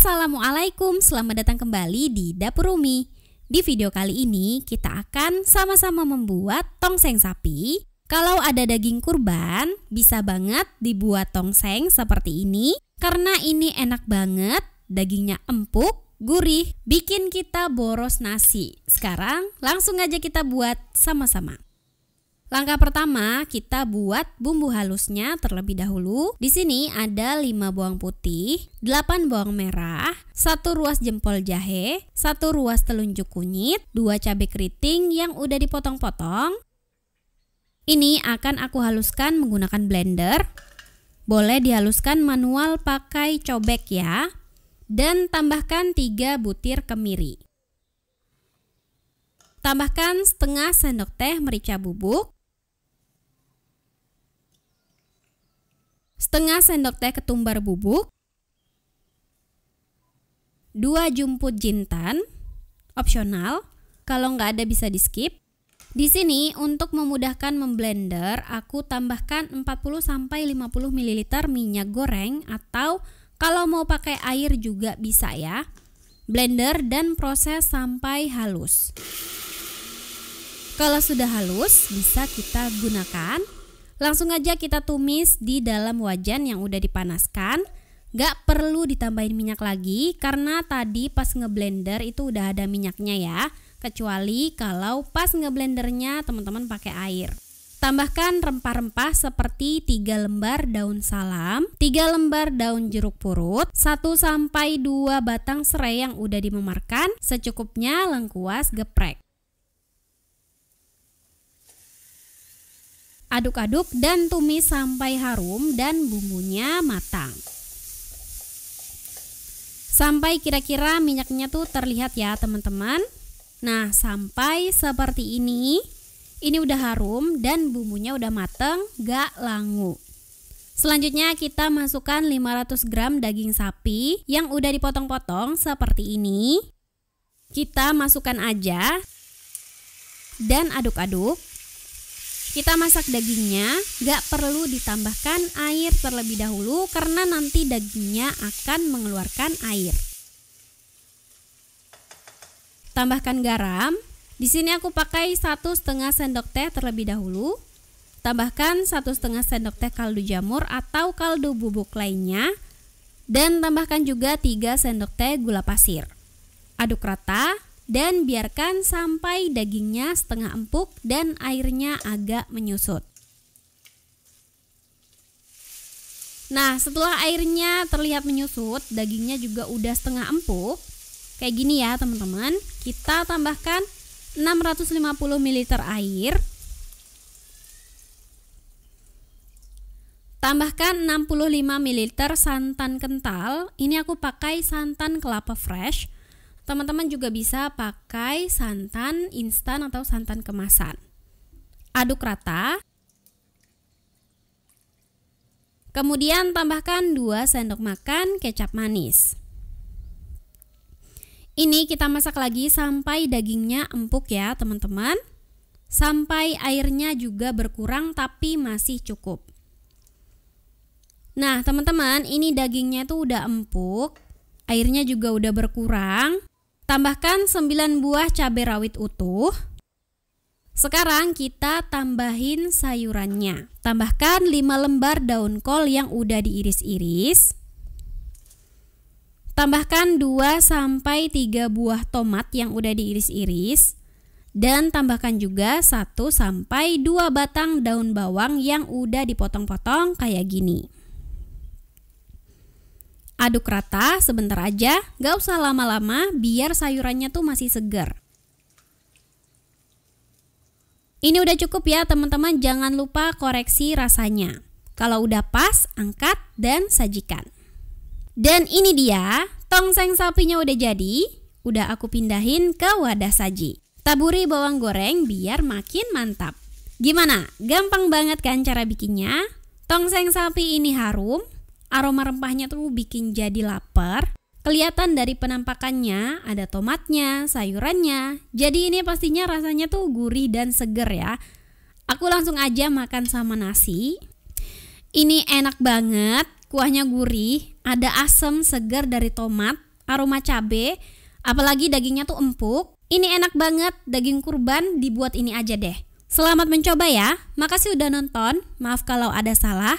Assalamualaikum, selamat datang kembali di Dapur Umi. Di video kali ini kita akan sama-sama membuat tongseng sapi. Kalau ada daging kurban, bisa banget dibuat tongseng seperti ini karena ini enak banget, dagingnya empuk, gurih, bikin kita boros nasi. Sekarang langsung aja kita buat sama-sama. Langkah pertama, kita buat bumbu halusnya terlebih dahulu. Di sini ada 5 bawang putih, 8 bawang merah, 1 ruas jempol jahe, 1 ruas telunjuk kunyit, 2 cabai keriting yang udah dipotong-potong. Ini akan aku haluskan menggunakan blender. Boleh dihaluskan manual pakai cobek ya. Dan tambahkan 3 butir kemiri. Tambahkan setengah sendok teh merica bubuk, setengah sendok teh ketumbar bubuk, 2 jumput jintan, opsional, kalau nggak ada bisa di skip. Di sini untuk memudahkan memblender, aku tambahkan 40 50 ml minyak goreng atau kalau mau pakai air juga bisa ya. Blender dan proses sampai halus. Kalau sudah halus, bisa kita gunakan Langsung aja kita tumis di dalam wajan yang udah dipanaskan. Gak perlu ditambahin minyak lagi karena tadi pas ngeblender itu udah ada minyaknya ya. Kecuali kalau pas ngeblendernya teman-teman pakai air. Tambahkan rempah-rempah seperti 3 lembar daun salam, 3 lembar daun jeruk purut, 1 sampai 2 batang serai yang udah dimemarkan, secukupnya lengkuas geprek. Aduk-aduk dan tumis sampai harum dan bumbunya matang. Sampai kira-kira minyaknya tuh terlihat ya teman-teman. Nah sampai seperti ini, ini udah harum dan bumbunya udah mateng, gak langu. Selanjutnya kita masukkan 500 gram daging sapi yang udah dipotong-potong seperti ini. Kita masukkan aja dan aduk-aduk kita masak dagingnya, gak perlu ditambahkan air terlebih dahulu karena nanti dagingnya akan mengeluarkan air. Tambahkan garam. Di sini aku pakai satu setengah sendok teh terlebih dahulu. Tambahkan satu setengah sendok teh kaldu jamur atau kaldu bubuk lainnya. Dan tambahkan juga 3 sendok teh gula pasir. Aduk rata dan biarkan sampai dagingnya setengah empuk dan airnya agak menyusut. Nah, setelah airnya terlihat menyusut, dagingnya juga udah setengah empuk. Kayak gini ya, teman-teman. Kita tambahkan 650 ml air. Tambahkan 65 ml santan kental. Ini aku pakai santan kelapa fresh Teman-teman juga bisa pakai santan instan atau santan kemasan. Aduk rata. Kemudian tambahkan 2 sendok makan kecap manis. Ini kita masak lagi sampai dagingnya empuk ya, teman-teman. Sampai airnya juga berkurang tapi masih cukup. Nah, teman-teman, ini dagingnya tuh udah empuk, airnya juga udah berkurang. Tambahkan 9 buah cabai rawit utuh. Sekarang kita tambahin sayurannya. Tambahkan 5 lembar daun kol yang udah diiris-iris. Tambahkan 2 sampai 3 buah tomat yang udah diiris-iris dan tambahkan juga 1 sampai 2 batang daun bawang yang udah dipotong-potong kayak gini. Aduk rata sebentar aja, gak usah lama-lama biar sayurannya tuh masih segar. Ini udah cukup ya teman-teman, jangan lupa koreksi rasanya. Kalau udah pas, angkat dan sajikan. Dan ini dia, tongseng sapinya udah jadi. Udah aku pindahin ke wadah saji. Taburi bawang goreng biar makin mantap. Gimana? Gampang banget kan cara bikinnya? Tongseng sapi ini harum, Aroma rempahnya tuh bikin jadi lapar. Kelihatan dari penampakannya, ada tomatnya, sayurannya. Jadi ini pastinya rasanya tuh gurih dan seger ya. Aku langsung aja makan sama nasi. Ini enak banget, kuahnya gurih, ada asam segar dari tomat, aroma cabe, apalagi dagingnya tuh empuk. Ini enak banget, daging kurban dibuat ini aja deh. Selamat mencoba ya. Makasih udah nonton. Maaf kalau ada salah.